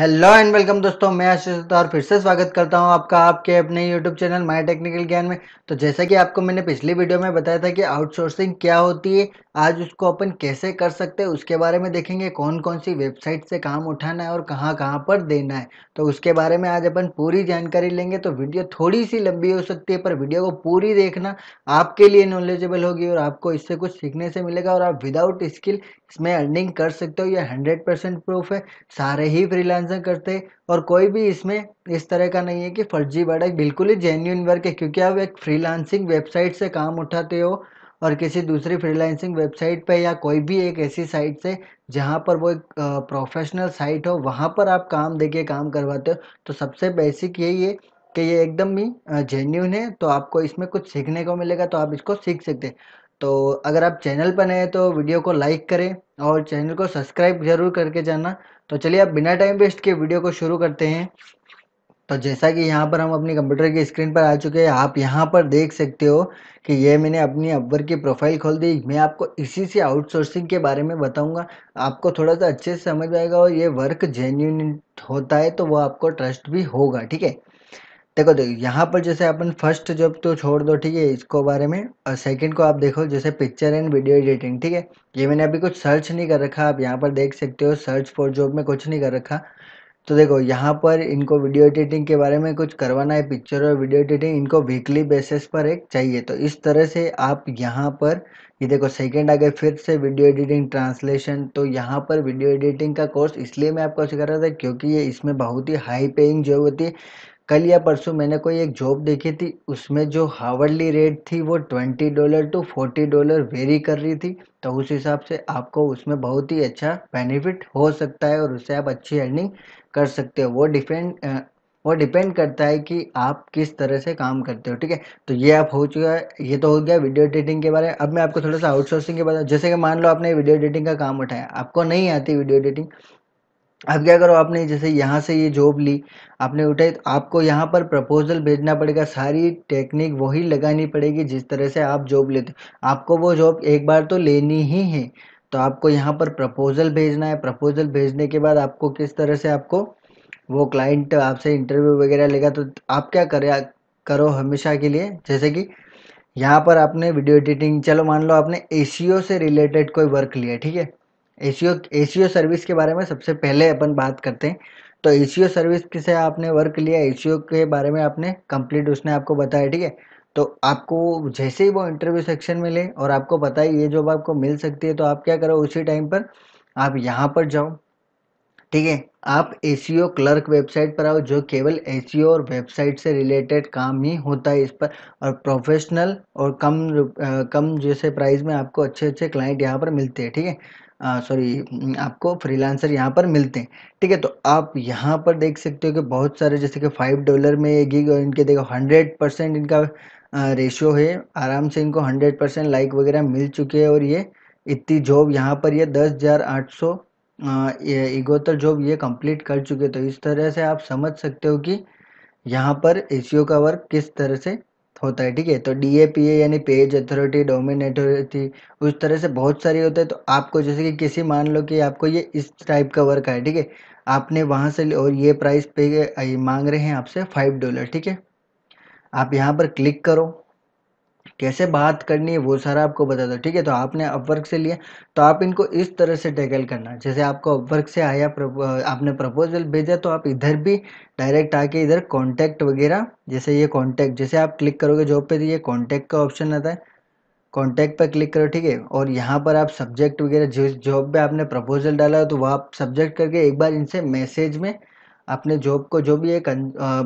hello and welcome दोस्तों मैं आशीष और फिर से स्वागत करता हूं आपका आपके अपने यूट्यूब चैनल माई टेक्निकल ज्ञान में तो जैसा कि आपको मैंने पिछली वीडियो में बताया था कि आउटसोर्सिंग क्या होती है आज उसको अपन कैसे कर सकते हैं उसके बारे में देखेंगे कौन कौन सी वेबसाइट से काम उठाना है और कहाँ कहाँ पर देना है तो उसके बारे में आज अपन पूरी जानकारी लेंगे तो वीडियो थोड़ी सी लंबी हो सकती है पर वीडियो को पूरी देखना आपके लिए नॉलेजेबल होगी और आपको इससे कुछ सीखने से मिलेगा और आप विदाउट स्किल इसमें अर्निंग कर सकते हो ये हंड्रेड परसेंट प्रूफ है सारे ही फ्रीलांसर करते हैं और कोई भी इसमें इस तरह का नहीं है कि फर्जी वर्क बिल्कुल ही जेन्यून वर्क है क्योंकि आप एक फ्रीलांसिंग वेबसाइट से काम उठाते हो और किसी दूसरी फ्रीलांसिंग वेबसाइट पे या कोई भी एक ऐसी साइट से जहाँ पर वो एक प्रोफेशनल साइट हो वहाँ पर आप काम देके काम करवाते हो तो सबसे बेसिक यही है कि ये एकदम ही जेन्यून है तो आपको इसमें कुछ सीखने को मिलेगा तो आप इसको सीख सकते हैं तो अगर आप चैनल पर नए तो वीडियो को लाइक करें और चैनल को सब्सक्राइब ज़रूर करके जाना तो चलिए आप बिना टाइम वेस्ट के वीडियो को शुरू करते हैं तो जैसा कि यहाँ पर हम अपनी कंप्यूटर की स्क्रीन पर आ चुके हैं आप यहाँ पर देख सकते हो कि ये मैंने अपनी अपवर की प्रोफाइल खोल दी मैं आपको इसी से आउटसोर्सिंग के बारे में बताऊंगा आपको थोड़ा सा अच्छे से समझ आएगा और ये वर्क जेन्यून होता है तो वो आपको ट्रस्ट भी होगा ठीक है देखो देखो यहाँ पर जैसे अपन फर्स्ट जॉब तो छोड़ दो ठीक है इसको बारे में और सेकंड को आप देखो जैसे पिक्चर एंड वीडियो एडिटिंग ठीक है ये मैंने अभी कुछ सर्च नहीं कर रखा आप यहाँ पर देख सकते हो सर्च फॉर जॉब में कुछ नहीं कर रखा तो देखो यहाँ पर इनको वीडियो एडिटिंग के बारे में कुछ करवाना है पिक्चर और वीडियो एडिटिंग इनको वीकली बेसिस पर एक चाहिए तो इस तरह से आप यहाँ पर ये देखो सेकंड आ गए फिर से वीडियो एडिटिंग ट्रांसलेशन तो यहाँ पर वीडियो एडिटिंग का कोर्स इसलिए मैं आपको सिखा रहा था क्योंकि ये इसमें बहुत ही हाई पेइंग जॉब होती है कल या परसों मैंने कोई एक जॉब देखी थी उसमें जो हावर्ली रेट थी वो twenty dollar to forty dollar vary कर रही थी तो उस हिसाब से आपको उसमें बहुत ही अच्छा बेनिफिट हो सकता है और उससे आप अच्छी अर्निंग कर सकते हो वो डिपेंड वो डिपेंड करता है कि आप किस तरह से काम करते हो ठीक है तो ये आप हो चुका है ये तो हो गया वीडियो एडिटिंग के बारे में अब मैं आपको थोड़ा सा आउटसोर्सिंग के बारे में जैसे कि मान लो आपने वीडियो एडिटिंग का काम उठाया आपको नहीं आती वीडियो एडिटिंग अब क्या करो आपने जैसे यहाँ से ये जॉब ली आपने उठाई तो आपको यहाँ पर प्रपोजल भेजना पड़ेगा सारी टेक्निक वही लगानी पड़ेगी जिस तरह से आप जॉब लेते आपको वो जॉब एक बार तो लेनी ही है तो आपको यहाँ पर प्रपोजल भेजना है प्रपोजल भेजने के बाद आपको किस तरह से आपको वो क्लाइंट आपसे इंटरव्यू वगैरह लेगा तो आप क्या कर करो हमेशा के लिए जैसे कि यहाँ पर आपने वीडियो एडिटिंग चलो मान लो आपने ए से रिलेटेड कोई वर्क लिया ठीक है एसीओ एसीओ सर्विस के बारे में सबसे पहले अपन बात करते हैं तो एसीओ सर्विस किसे आपने वर्क लिया एसीओ के बारे में आपने कंप्लीट उसने आपको बताया ठीक है तो आपको जैसे ही वो इंटरव्यू सेक्शन में ले और आपको पता है ये जॉब आपको मिल सकती है तो आप क्या करो उसी टाइम पर आप यहाँ पर जाओ ठीक है आप ए क्लर्क वेबसाइट पर आओ जो केवल ए और वेबसाइट से रिलेटेड काम ही होता है इस पर और प्रोफेशनल और कम आ, कम जैसे प्राइस में आपको अच्छे अच्छे क्लाइंट यहाँ पर मिलते हैं ठीक है सॉरी आपको फ्रीलांसर यहाँ पर मिलते हैं ठीक है तो आप यहाँ पर देख सकते हो कि बहुत सारे जैसे कि फाइव डॉलर में गिग और इनके देखो हंड्रेड परसेंट इनका रेशियो है आराम से इनको हंड्रेड परसेंट लाइक वगैरह मिल चुके हैं और ये इतनी जॉब यहाँ पर ये दस हज़ार आठ सौ इगोतर जॉब ये कंप्लीट कर चुके तो इस तरह से आप समझ सकते हो कि यहाँ पर ए का वर्क किस तरह से होता है ठीक है तो डी ए पी ए यानी पेज अथॉरिटी डोमेन अथॉरिटी उस तरह से बहुत सारी होते हैं तो आपको जैसे कि किसी मान लो कि आपको ये इस टाइप का वर्क है ठीक है आपने वहाँ से और ये प्राइस पे मांग रहे हैं आपसे फाइव डॉलर ठीक है आप यहाँ पर क्लिक करो कैसे बात करनी है वो सारा आपको बता दो ठीक है तो आपने अपवर्क से लिया तो आप इनको इस तरह से टैकल करना जैसे आपको अपवर्क से आया आपने प्रपोजल भेजा तो आप इधर भी डायरेक्ट आके इधर कॉन्टैक्ट वगैरह जैसे ये कॉन्टैक्ट जैसे आप क्लिक करोगे जॉब पे तो ये कॉन्टैक्ट का ऑप्शन आता है कॉन्टैक्ट पर क्लिक करो ठीक है और यहाँ पर आप सब्जेक्ट वगैरह जिस जॉब पर आपने प्रपोजल डाला हो तो वह आप सब्जेक्ट करके एक बार इनसे मैसेज में अपने जॉब को जो भी एक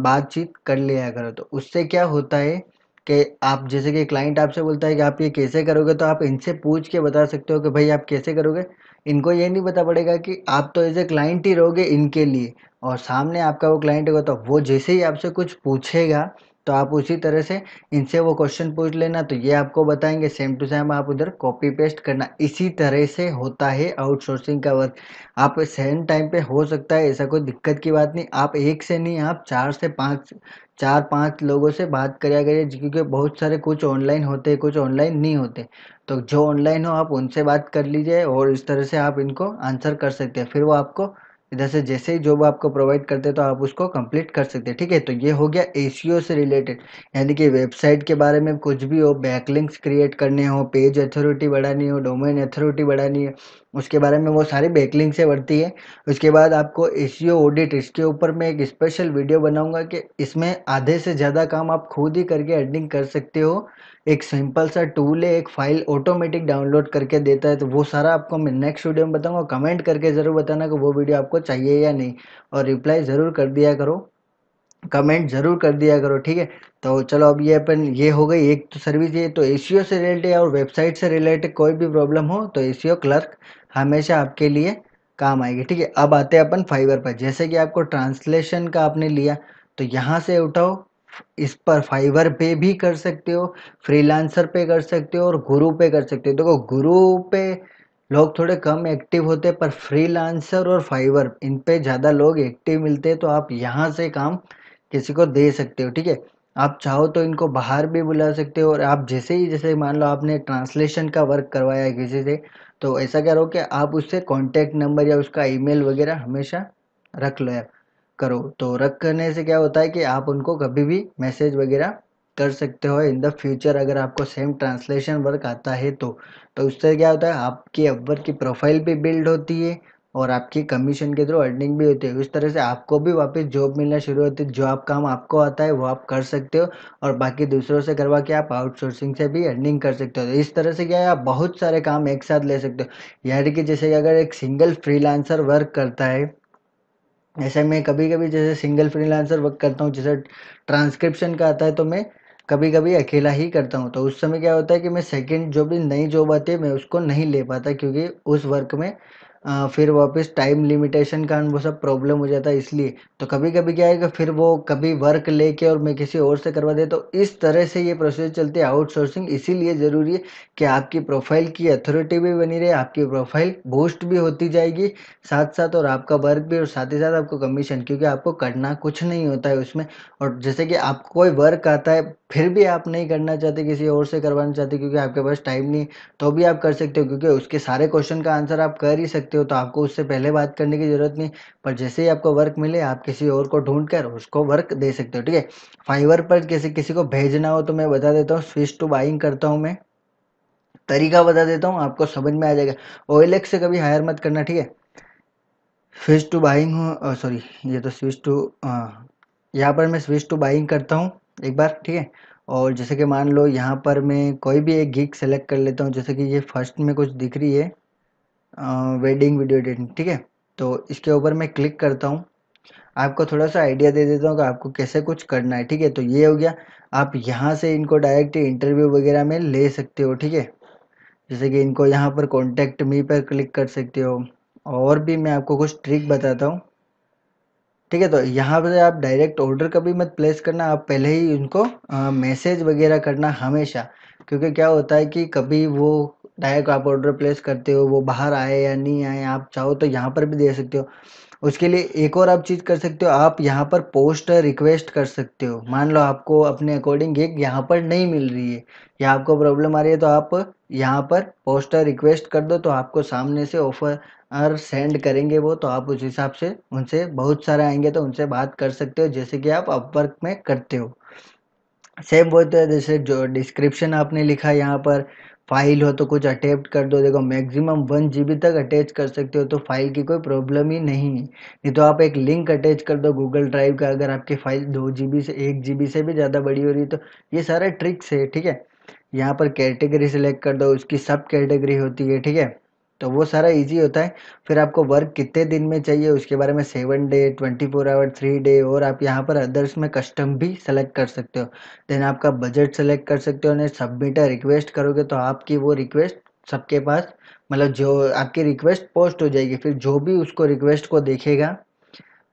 बातचीत कर लिया करो तो उससे क्या होता है कि आप जैसे कि क्लाइंट आपसे बोलता है कि आप ये कैसे करोगे तो आप इनसे पूछ के बता सकते हो कि भाई आप कैसे करोगे इनको ये नहीं पता पड़ेगा कि आप तो एज ए क्लाइंट ही रहोगे इनके लिए और सामने आपका वो क्लाइंट होगा तो वो जैसे ही आपसे कुछ पूछेगा तो आप उसी तरह से इनसे वो क्वेश्चन पूछ लेना तो ये आपको बताएंगे सेम टू सेम आप उधर कॉपी पेस्ट करना इसी तरह से होता है आउटसोर्सिंग का वर्क आप सेम टाइम पे हो सकता है ऐसा कोई दिक्कत की बात नहीं आप एक से नहीं आप चार से पाँच चार पांच लोगों से बात कराया करिए क्योंकि बहुत सारे कुछ ऑनलाइन होते हैं कुछ ऑनलाइन नहीं होते तो जो ऑनलाइन हो आप उनसे बात कर लीजिए और इस तरह से आप इनको आंसर कर सकते हैं फिर वो आपको इधर से जैसे ही जॉब आपको प्रोवाइड करते हैं तो आप उसको कंप्लीट कर सकते हैं ठीक है तो ये हो गया ए से रिलेटेड यानी कि वेबसाइट के बारे में कुछ भी हो बैकलिंक्स क्रिएट करने हो पेज अथॉरिटी बढ़ानी हो डोमेन अथॉरिटी बढ़ानी है उसके बारे में वो सारी बैकलिंक्स से बढ़ती है उसके बाद आपको ए ऑडिट इसके ऊपर मैं एक स्पेशल वीडियो बनाऊँगा कि इसमें आधे से ज़्यादा काम आप खुद ही करके एडिटिंग कर सकते हो एक सिंपल सा टूल है एक फाइल ऑटोमेटिक डाउनलोड करके देता है तो वो सारा आपको मैं नेक्स्ट वीडियो में बताऊंगा कमेंट करके ज़रूर बताना कि वो वीडियो आपको चाहिए या नहीं और रिप्लाई ज़रूर कर दिया करो कमेंट ज़रूर कर दिया करो ठीक है तो चलो अब ये अपन ये हो गई एक तो सर्विस ये तो ए से रिलेटेड और वेबसाइट से रिलेटेड कोई भी प्रॉब्लम हो तो ए क्लर्क हमेशा आपके लिए काम आएगी ठीक है अब आते हैं अपन फाइबर पर जैसे कि आपको ट्रांसलेशन का आपने लिया तो यहाँ से उठाओ इस पर फाइवर पे भी कर सकते हो फ्रीलांसर पे कर सकते हो और गुरु पे कर सकते हो देखो गुरु पे लोग थोड़े कम एक्टिव होते हैं पर फ्रीलांसर और फाइवर इन पे ज़्यादा लोग एक्टिव मिलते हैं तो आप यहाँ से काम किसी को दे सकते हो ठीक है आप चाहो तो इनको बाहर भी बुला सकते हो और आप जैसे ही जैसे मान लो आपने ट्रांसलेशन का वर्क करवाया किसी से तो ऐसा करो कि आप उससे कॉन्टैक्ट नंबर या उसका ईमेल वगैरह हमेशा रख लो यार करो तो रख करने से क्या होता है कि आप उनको कभी भी मैसेज वगैरह कर सकते हो इन द फ्यूचर अगर आपको सेम ट्रांसलेशन वर्क आता है तो तो उससे क्या होता है आपकी अपवर की प्रोफाइल भी बिल्ड होती है और आपकी कमीशन के थ्रू अर्निंग भी होती है उस तरह से आपको भी वापस जॉब मिलना शुरू होती है जो आप काम आपको आता है वो आप कर सकते हो और बाकी दूसरों से करवा के आप आउटसोर्सिंग से भी अर्निंग कर सकते हो तो इस तरह से क्या है आप बहुत सारे काम एक साथ ले सकते हो यानी कि जैसे कि अगर एक सिंगल फ्रीलांसर वर्क करता है ऐसे में कभी कभी जैसे सिंगल फ्रीलांसर वर्क करता हूँ जैसे ट्रांसक्रिप्शन का आता है तो मैं कभी कभी अकेला ही करता हूँ तो उस समय क्या होता है कि मैं सेकंड जो भी नई जॉब आती है मैं उसको नहीं ले पाता क्योंकि उस वर्क में फिर वापस टाइम लिमिटेशन का वो सब प्रॉब्लम हो जाता है इसलिए तो कभी कभी क्या है कि फिर वो कभी वर्क लेके और मैं किसी और से करवा दे तो इस तरह से ये प्रोसेस चलती है आउटसोर्सिंग इसीलिए ज़रूरी है कि आपकी प्रोफाइल की अथॉरिटी भी बनी रहे आपकी प्रोफाइल बूस्ट भी होती जाएगी साथ साथ और आपका वर्क भी और साथ ही साथ आपको कमीशन क्योंकि आपको करना कुछ नहीं होता है उसमें और जैसे कि आपको कोई वर्क आता है फिर भी आप नहीं करना चाहते किसी और से करवाना चाहते क्योंकि आपके पास टाइम नहीं तो भी आप कर सकते हो क्योंकि उसके सारे क्वेश्चन का आंसर आप कर ही सकते सकते हो तो आपको उससे पहले बात करने की ज़रूरत नहीं पर जैसे ही आपको वर्क मिले आप किसी और को ढूंढ कर उसको वर्क दे सकते हो ठीक है फाइवर पर किसी किसी को भेजना हो तो मैं बता देता हूँ स्विच टू बाइंग करता हूँ मैं तरीका बता देता हूँ आपको समझ में आ जाएगा ओ से कभी हायर मत करना ठीक है स्विच टू बाइंग सॉरी ये तो स्विच टू यहाँ पर मैं स्विच टू बाइंग करता हूँ एक बार ठीक है और जैसे कि मान लो यहाँ पर मैं कोई भी एक गिग सेलेक्ट कर लेता हूँ जैसे कि ये फर्स्ट में कुछ दिख रही है वेडिंग वीडियो एडिटिंग ठीक है तो इसके ऊपर मैं क्लिक करता हूँ आपको थोड़ा सा आइडिया दे देता हूँ कि आपको कैसे कुछ करना है ठीक है तो ये हो गया आप यहाँ से इनको डायरेक्ट इंटरव्यू वगैरह में ले सकते हो ठीक है जैसे कि इनको यहाँ पर कॉन्टैक्ट मी पर क्लिक कर सकते हो और भी मैं आपको कुछ ट्रिक बताता हूँ ठीक है तो यहाँ पर आप डायरेक्ट ऑर्डर कभी मत प्लेस करना आप पहले ही उनको मैसेज वगैरह करना हमेशा क्योंकि क्या होता है कि कभी वो डायरेक्ट आप ऑर्डर प्लेस करते हो वो बाहर आए या नहीं आए आप चाहो तो यहाँ पर भी दे सकते हो उसके लिए एक और आप चीज़ कर सकते हो आप यहाँ पर पोस्ट रिक्वेस्ट कर सकते हो मान लो आपको अपने अकॉर्डिंग एक यहाँ पर नहीं मिल रही है या आपको प्रॉब्लम आ रही है तो आप यहाँ पर पोस्ट रिक्वेस्ट कर दो तो आपको सामने से ऑफर और सेंड करेंगे वो तो आप उस हिसाब से उनसे बहुत सारे आएंगे तो उनसे बात कर सकते हो जैसे कि आप अपवर्क में करते हो सेम वो तो जैसे जो डिस्क्रिप्शन आपने लिखा यहाँ पर फाइल हो तो कुछ अटैप्ट कर दो देखो मैक्सिमम वन जी तक अटैच कर सकते हो तो फाइल की कोई प्रॉब्लम ही नहीं है नहीं तो आप एक लिंक अटैच कर दो गूगल ड्राइव का अगर आपकी फाइल दो जी से एक जी से भी ज़्यादा बड़ी हो रही है तो ये सारे ट्रिक्स है ठीक है यहाँ पर कैटेगरी सेलेक्ट कर दो उसकी सब कैटेगरी होती है ठीक है तो वो सारा इजी होता है फिर आपको वर्क कितने दिन में चाहिए उसके बारे में seven day twenty four hour three day और आप यहाँ पर अदर्स में कस्टम भी सेलेक्ट कर सकते हो देन आपका बजट सेलेक्ट कर सकते हो सबमिट सबमिटर रिक्वेस्ट करोगे तो आपकी वो रिक्वेस्ट सबके पास मतलब जो आपकी रिक्वेस्ट पोस्ट हो जाएगी फिर जो भी उसको रिक्वेस्ट को देखेगा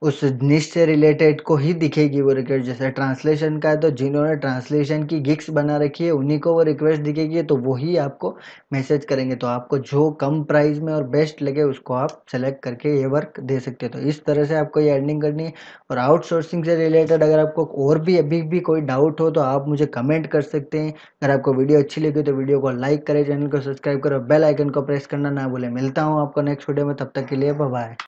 उस निश से रिलेटेड को ही दिखेगी वो रिक्वेस्ट जैसे ट्रांसलेशन का है तो जिन्होंने ट्रांसलेशन की गिक्स बना रखी है उन्हीं को वो रिक्वेस्ट दिखेगी तो वही आपको मैसेज करेंगे तो आपको जो कम प्राइस में और बेस्ट लगे उसको आप सेलेक्ट करके ये वर्क दे सकते हो तो इस तरह से आपको ये अर्निंग करनी है और आउटसोर्सिंग से रिलेटेड अगर आपको और भी अभी भी कोई डाउट हो तो आप मुझे कमेंट कर सकते हैं अगर आपको वीडियो अच्छी लगी तो वीडियो को लाइक करें चैनल को सब्सक्राइब करें बेल आइकन को प्रेस करना ना बोले मिलता हूँ आपको नेक्स्ट वीडियो में तब तक के लिए बाय